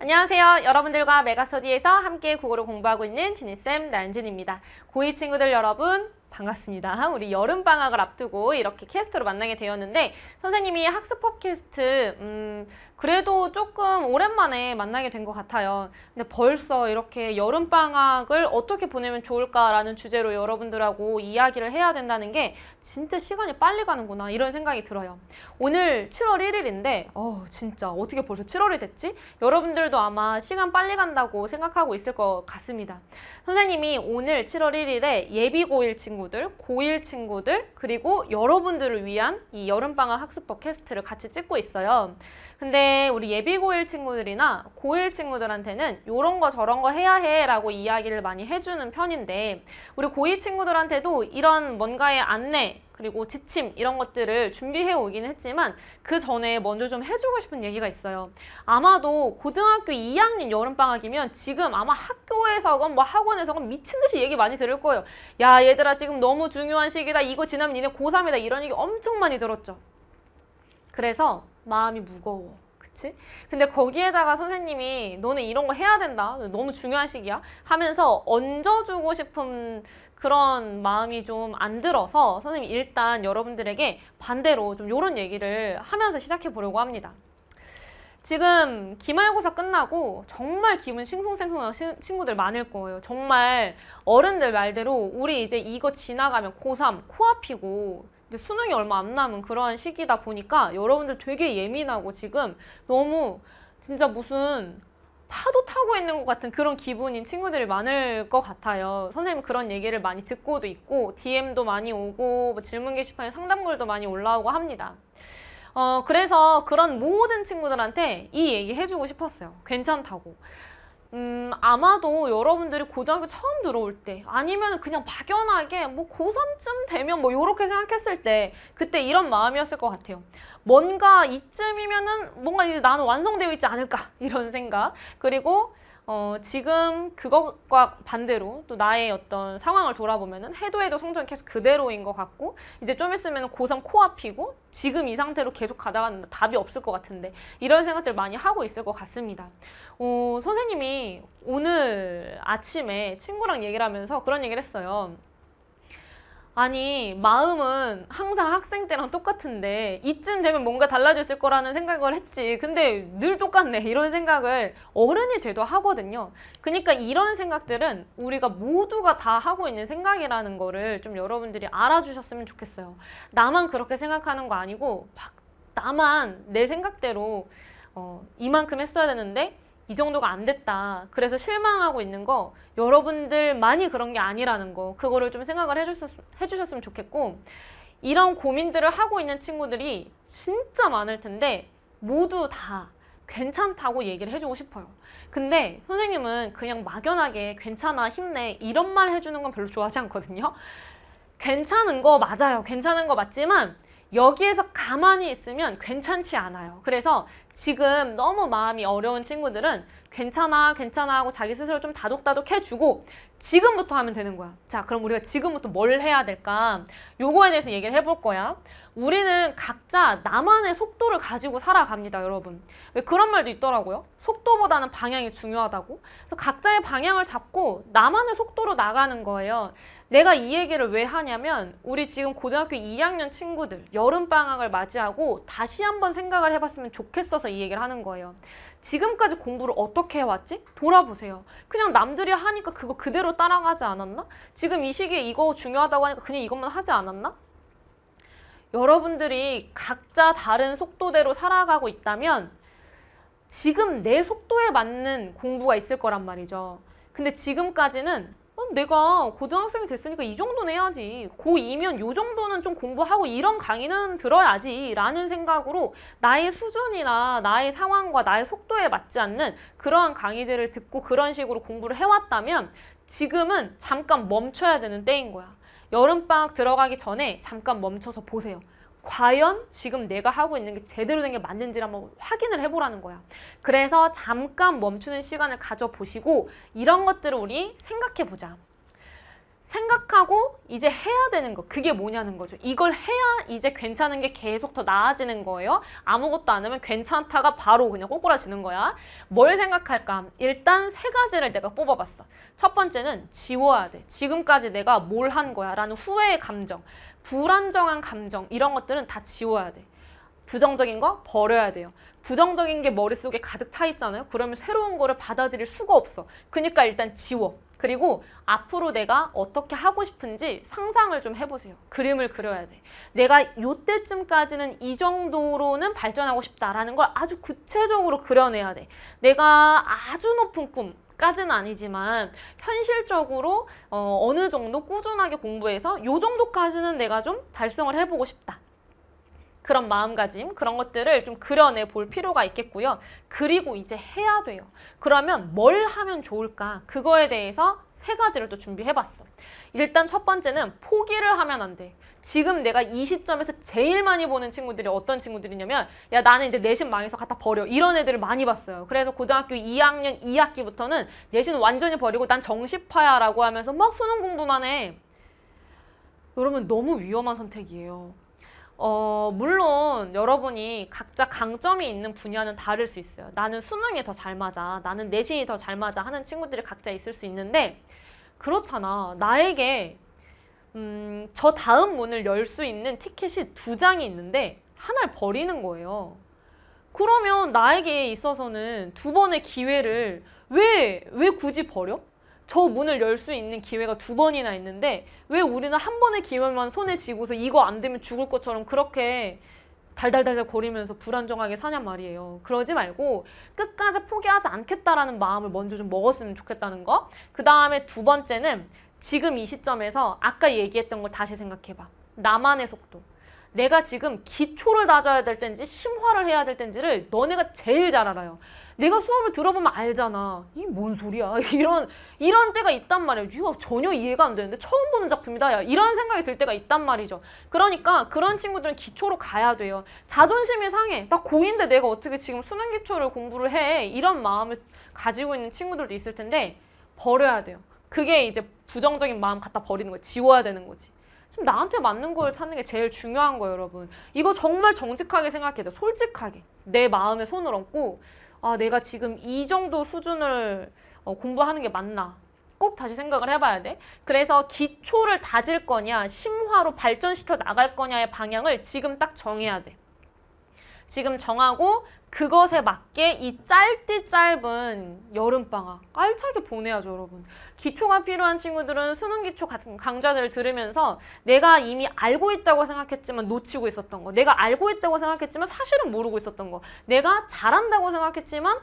안녕하세요. 여러분들과 메가스터디에서 함께 국어를 공부하고 있는 지니쌤 나은진입니다. 고2 친구들 여러분 반갑습니다. 우리 여름 방학을 앞두고 이렇게 캐스트로 만나게 되었는데 선생님이 학습법 캐스트 음, 그래도 조금 오랜만에 만나게 된 것 같아요. 근데 벌써 이렇게 여름 방학을 어떻게 보내면 좋을까라는 주제로 여러분들하고 이야기를 해야 된다는 게 진짜 시간이 빨리 가는구나 이런 생각이 들어요. 오늘 7월 1일인데 어 진짜 어떻게 벌써 7월이 됐지? 여러분들도 아마 시간 빨리 간다고 생각하고 있을 것 같습니다. 선생님이 오늘 7월 1일에 예비 고일 친구 친구들, 고1 친구들, 그리고 여러분들을 위한 이 여름방학 학습법 캐스트를 같이 찍고 있어요. 근데 우리 예비 고1 친구들이나 고1 친구들한테는 요런 거 저런 거 해야 해 라고 이야기를 많이 해주는 편인데 우리 고2 친구들한테도 이런 뭔가의 안내, 그리고 지침 이런 것들을 준비해 오긴 했지만 그 전에 먼저 좀 해주고 싶은 얘기가 있어요. 아마도 고등학교 2학년 여름방학이면 지금 아마 학교에서건 뭐 학원에서건 미친 듯이 얘기 많이 들을 거예요. 야 얘들아 지금 너무 중요한 시기다. 이거 지나면 니네 고3이다. 이런 얘기 엄청 많이 들었죠. 그래서 마음이 무거워. 그치? 근데 거기에다가 선생님이 너는 이런 거 해야 된다. 너무 중요한 시기야. 하면서 얹어주고 싶은 그런 마음이 좀 안 들어서 선생님 일단 여러분들에게 반대로 좀 이런 얘기를 하면서 시작해 보려고 합니다. 지금 기말고사 끝나고 정말 기분 싱숭생숭한 시, 친구들 많을 거예요. 정말 어른들 말대로 우리 이제 이거 지나가면 고3 코앞이고 이제 수능이 얼마 안 남은 그러한 시기다 보니까 여러분들 되게 예민하고 지금 너무 진짜 무슨 파도 타고 있는 것 같은 그런 기분인 친구들이 많을 것 같아요. 선생님 그런 얘기를 많이 듣고도 있고 DM도 많이 오고 뭐 질문 게시판에 상담글도 많이 올라오고 합니다. 어, 그래서 그런 모든 친구들한테 이 얘기 해주고 싶었어요. 괜찮다고. 음, 아마도 여러분들이 고등학교 처음 들어올 때 아니면 그냥 막연하게 뭐 고3쯤 되면 뭐요렇게 생각했을 때 그때 이런 마음이었을 것 같아요. 뭔가 이쯤이면은 뭔가 이제 나는 완성되어 있지 않을까 이런 생각 그리고 어, 지금 그것과 반대로 또 나의 어떤 상황을 돌아보면은 해도 해도 성적이 계속 그대로인 것 같고 이제 좀 있으면 고3 코앞이고 지금 이 상태로 계속 가다가 답이 없을 것 같은데 이런 생각들 많이 하고 있을 것 같습니다. 어, 선생님이 오늘 아침에 친구랑 얘기를 하면서 그런 얘기를 했어요. 아니 마음은 항상 학생 때랑 똑같은데 이쯤 되면 뭔가 달라졌을 거라는 생각을 했지 근데 늘 똑같네 이런 생각을 어른이 돼도 하거든요 그러니까 이런 생각들은 우리가 모두가 다 하고 있는 생각이라는 거를 좀 여러분들이 알아주셨으면 좋겠어요 나만 그렇게 생각하는 거 아니고 막 나만 내 생각대로 어, 이만큼 했어야 되는데 이 정도가 안 됐다. 그래서 실망하고 있는 거 여러분들 많이 그런 게 아니라는 거 그거를 좀 생각을 해주셨, 해주셨으면 좋겠고 이런 고민들을 하고 있는 친구들이 진짜 많을 텐데 모두 다 괜찮다고 얘기를 해주고 싶어요. 근데 선생님은 그냥 막연하게 괜찮아, 힘내 이런 말 해주는 건 별로 좋아하지 않거든요. 괜찮은 거 맞아요. 괜찮은 거 맞지만 여기에서 가만히 있으면 괜찮지 않아요. 그래서 지금 너무 마음이 어려운 친구들은 괜찮아 괜찮아 하고 자기 스스로 좀 다독다독 해주고 지금부터 하면 되는 거야. 자 그럼 우리가 지금부터 뭘 해야 될까? 요거에 대해서 얘기를 해볼 거야. 우리는 각자 나만의 속도를 가지고 살아갑니다, 여러분. 왜 그런 말도 있더라고요. 속도보다는 방향이 중요하다고. 그래서 각자의 방향을 잡고 나만의 속도로 나가는 거예요. 내가 이 얘기를 왜 하냐면 우리 지금 고등학교 2학년 친구들 여름방학을 맞이하고 다시 한번 생각을 해봤으면 좋겠어서 이 얘기를 하는 거예요. 지금까지 공부를 어떻게 해왔지? 돌아보세요. 그냥 남들이 하니까 그거 그대로 따라가지 않았나? 지금 이 시기에 이거 중요하다고 하니까 그냥 이것만 하지 않았나? 여러분들이 각자 다른 속도대로 살아가고 있다면 지금 내 속도에 맞는 공부가 있을 거란 말이죠. 근데 지금까지는 어, 내가 고등학생이 됐으니까 이 정도는 해야지 고2면 이 정도는 좀 공부하고 이런 강의는 들어야지 라는 생각으로 나의 수준이나 나의 상황과 나의 속도에 맞지 않는 그러한 강의들을 듣고 그런 식으로 공부를 해왔다면 지금은 잠깐 멈춰야 되는 때인 거야 여름방학 들어가기 전에 잠깐 멈춰서 보세요. 과연 지금 내가 하고 있는 게 제대로 된 게 맞는지를 한번 확인을 해보라는 거야. 그래서 잠깐 멈추는 시간을 가져보시고 이런 것들을 우리 생각해보자. 생각하고 이제 해야 되는 거 그게 뭐냐는 거죠. 이걸 해야 이제 괜찮은 게 계속 더 나아지는 거예요. 아무것도 안 하면 괜찮다가 바로 그냥 꼬꾸라지는 거야. 뭘 생각할까? 일단 세 가지를 내가 뽑아봤어. 첫 번째는 지워야 돼. 지금까지 내가 뭘 한 거야 라는 후회의 감정, 불안정한 감정 이런 것들은 다 지워야 돼. 부정적인 거 버려야 돼요. 부정적인 게 머릿속에 가득 차 있잖아요. 그러면 새로운 거를 받아들일 수가 없어. 그러니까 일단 지워. 그리고 앞으로 내가 어떻게 하고 싶은지 상상을 좀 해보세요. 그림을 그려야 돼. 내가 요때쯤까지는 이 정도로는 발전하고 싶다라는 걸 아주 구체적으로 그려내야 돼. 내가 아주 높은 꿈, 까지는 아니지만 현실적으로 어, 어느 정도 꾸준하게 공부해서 요 정도까지는 내가 좀 달성을 해보고 싶다. 그런 마음가짐 그런 것들을 좀 그려내 볼 필요가 있겠고요. 그리고 이제 해야 돼요. 그러면 뭘 하면 좋을까? 그거에 대해서 세 가지를 또 준비해봤어. 일단 첫 번째는 포기를 하면 안 돼. 지금 내가 이 시점에서 제일 많이 보는 친구들이 어떤 친구들이냐면 야 나는 이제 내신 망해서 갖다 버려 이런 애들을 많이 봤어요. 그래서 고등학교 2학년 2학기부터는 내신 완전히 버리고 난 정시파야라고 하면서 막 수능 공부만 해. 여러분 너무 위험한 선택이에요. 어, 물론 여러분이 각자 강점이 있는 분야는 다를 수 있어요. 나는 수능이 더잘 맞아. 나는 내신이 더 잘 맞아 하는 친구들이 각자 있을 수 있는데 그렇잖아. 나에게 음, 저 다음 문을 열 수 있는 티켓이 두 장이 있는데 하나를 버리는 거예요. 그러면 나에게 있어서는 두 번의 기회를 왜, 왜 굳이 버려? 저 문을 열 수 있는 기회가 두 번이나 있는데 왜 우리는 한 번의 기회만 손에 쥐고서 이거 안 되면 죽을 것처럼 그렇게 달달달달 거리면서 불안정하게 사냔 말이에요. 그러지 말고 끝까지 포기하지 않겠다라는 마음을 먼저 좀 먹었으면 좋겠다는 거. 그 다음에 두 번째는 지금 이 시점에서 아까 얘기했던 걸 다시 생각해봐. 나만의 속도. 내가 지금 기초를 다져야 될땐지 심화를 해야 될땐지를 너네가 제일 잘 알아요. 내가 수업을 들어보면 알잖아. 이 뭔 소리야. 이런 이런 때가 있단 말이야. 이거 전혀 이해가 안 되는데 처음 보는 작품이다. 야, 이런 생각이 들 때가 있단 말이죠. 그러니까 그런 친구들은 기초로 가야 돼요. 자존심이 상해. 나 고인데 내가 어떻게 지금 수능 기초를 공부를 해. 이런 마음을 가지고 있는 친구들도 있을 텐데 버려야 돼요. 그게 이제 부정적인 마음 갖다 버리는 거예요. 지워야 되는 거지. 지금 나한테 맞는 걸 찾는 게 제일 중요한 거예요, 여러분. 이거 정말 정직하게 생각해야 솔직하게. 내 마음에 손을 얹고 아, 내가 지금 이 정도 수준을 어, 공부하는 게 맞나? 꼭 다시 생각을 해봐야 돼. 그래서 기초를 다질 거냐, 심화로 발전시켜 나갈 거냐의 방향을 지금 딱 정해야 돼. 지금 정하고 그것에 맞게 이 짧디 짧은 여름방학 깔차게 보내야죠 여러분 기초가 필요한 친구들은 수능 기초 같은 강좌들을 들으면서 내가 이미 알고 있다고 생각했지만 놓치고 있었던 거 내가 알고 있다고 생각했지만 사실은 모르고 있었던 거 내가 잘한다고 생각했지만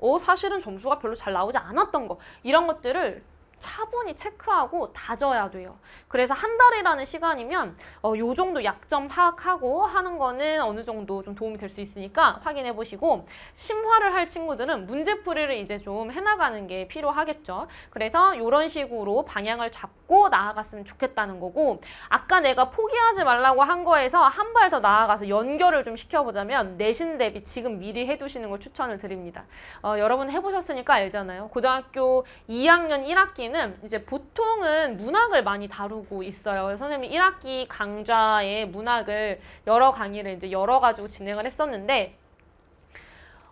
어 사실은 점수가 별로 잘 나오지 않았던 거 이런 것들을 차분히 체크하고 다져야 돼요. 그래서 한 달이라는 시간이면 어, 요 정도 약점 파악하고 하는 거는 어느 정도 좀 도움이 될 수 있으니까 확인해 보시고 심화를 할 친구들은 문제풀이를 이제 좀 해나가는 게 필요하겠죠. 그래서 이런 식으로 방향을 잡고 나아갔으면 좋겠다는 거고 아까 내가 포기하지 말라고 한 거에서 한 발 더 나아가서 연결을 좀 시켜보자면 내신 대비 지금 미리 해두시는 걸 추천을 드립니다. 어, 여러분 해보셨으니까 알잖아요. 고등학교 2학년 1학기 선생님은 이제 보통은 문학을 많이 다루고 있어요. 선생님이 1학기 강좌에 문학을 여러 강의를 이제 열어가지고 진행을 했었는데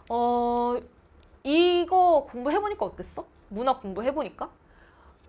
어 이거 공부해보니까 어땠어? 문학 공부해보니까?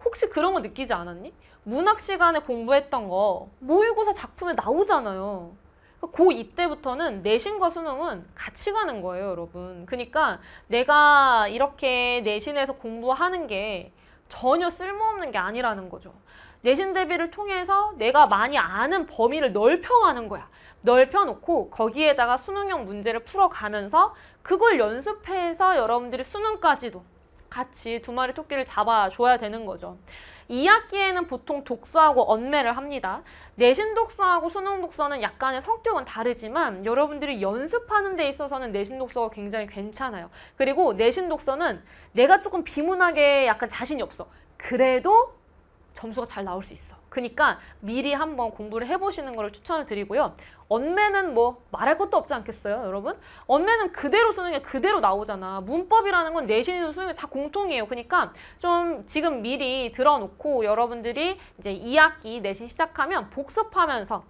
혹시 그런 거 느끼지 않았니? 문학 시간에 공부했던 거 모의고사 작품에 나오잖아요. 그러니까 고2 때부터는 내신과 수능은 같이 가는 거예요, 여러분. 그러니까 내가 이렇게 내신에서 공부하는 게 전혀 쓸모없는 게 아니라는 거죠. 내신 대비를 통해서 내가 많이 아는 범위를 넓혀가는 거야. 넓혀놓고 거기에다가 수능형 문제를 풀어가면서 그걸 연습해서 여러분들이 수능까지도 같이 두 마리 토끼를 잡아줘야 되는 거죠. 2학기에는 보통 독서하고 언매를 합니다. 내신 독서하고 수능 독서는 약간의 성격은 다르지만 여러분들이 연습하는 데 있어서는 내신 독서가 굉장히 괜찮아요. 그리고 내신 독서는 내가 조금 비문하게 약간 자신이 없어. 그래도 점수가 잘 나올 수 있어. 그러니까 미리 한번 공부를 해보시는 것을 추천을 드리고요. 언매는 뭐 말할 것도 없지 않겠어요, 여러분? 언매는 그대로 쓰는 게 그대로 나오잖아. 문법이라는 건내신에서 수능이 다 공통이에요. 그러니까 좀 지금 미리 들어놓고 여러분들이 이제 2학기 내신 시작하면 복습하면서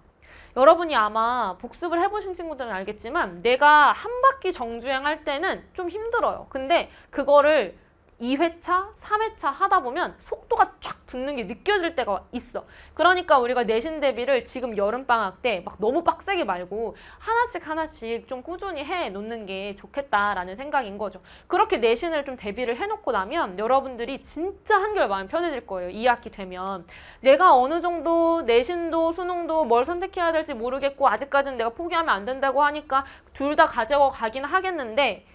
여러분이 아마 복습을 해보신 친구들은 알겠지만 내가 한 바퀴 정주행할 때는 좀 힘들어요. 근데 그거를 2회차, 3회차 하다 보면 속도가 쫙 붙는 게 느껴질 때가 있어. 그러니까 우리가 내신 대비를 지금 여름방학 때 막 너무 빡세게 말고 하나씩 하나씩 좀 꾸준히 해놓는 게 좋겠다라는 생각인 거죠. 그렇게 내신을 좀 대비를 해놓고 나면 여러분들이 진짜 한결 마음 편해질 거예요. 2학기 되면. 내가 어느 정도 내신도 수능도 뭘 선택해야 될지 모르겠고 아직까지는 내가 포기하면 안 된다고 하니까 둘 다 가져가긴 하겠는데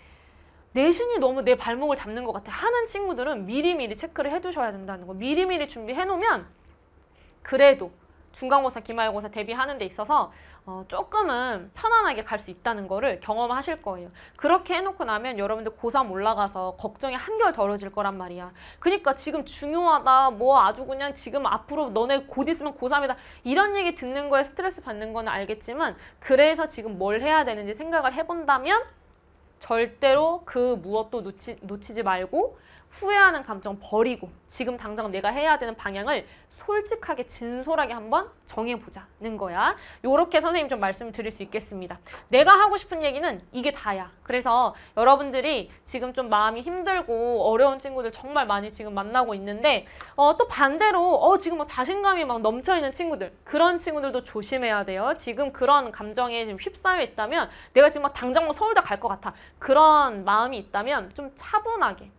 내신이 너무 내 발목을 잡는 것 같아 하는 친구들은 미리미리 체크를 해두셔야 된다는 거 미리미리 준비해놓으면 그래도 중간고사, 기말고사 대비하는 데 있어서 어, 조금은 편안하게 갈 수 있다는 거를 경험하실 거예요. 그렇게 해놓고 나면 여러분들 고3 올라가서 걱정이 한결 덜어질 거란 말이야. 그러니까 지금 중요하다, 뭐 아주 그냥 지금 앞으로 너네 곧 있으면 고3이다 이런 얘기 듣는 거에 스트레스 받는 거는 알겠지만 그래서 지금 뭘 해야 되는지 생각을 해본다면 절대로 그 무엇도 놓치, 놓치지 말고 후회하는 감정 버리고 지금 당장 내가 해야 되는 방향을 솔직하게 진솔하게 한번 정해보자는 거야. 이렇게 선생님 좀 말씀을 드릴 수 있겠습니다. 내가 하고 싶은 얘기는 이게 다야. 그래서 여러분들이 지금 좀 마음이 힘들고 어려운 친구들 정말 많이 지금 만나고 있는데 어, 또 반대로 어, 지금 막 자신감이 막 넘쳐있는 친구들 그런 친구들도 조심해야 돼요. 지금 그런 감정에 지금 휩싸여 있다면 내가 지금 막 당장 막 서울대 갈 것 같아. 그런 마음이 있다면 좀 차분하게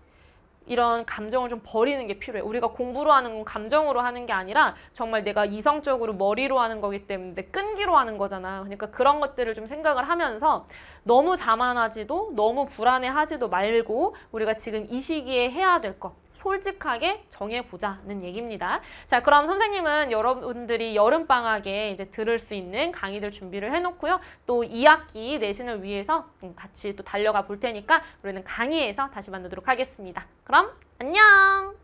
이런 감정을 좀 버리는 게 필요해. 우리가 공부로 하는 건 감정으로 하는 게 아니라 정말 내가 이성적으로 머리로 하는 거기 때문에 끈기로 하는 거잖아. 그러니까 그런 것들을 좀 생각을 하면서 너무 자만하지도 너무 불안해하지도 말고 우리가 지금 이 시기에 해야 될 것 솔직하게 정해보자는 얘기입니다. 자 그럼 선생님은 여러분들이 여름방학에 이제 들을 수 있는 강의들 준비를 해놓고요. 또 2학기 내신을 위해서 음, 같이 또 달려가 볼 테니까 우리는 강의에서 다시 만나도록 하겠습니다. 그럼 그럼 안녕!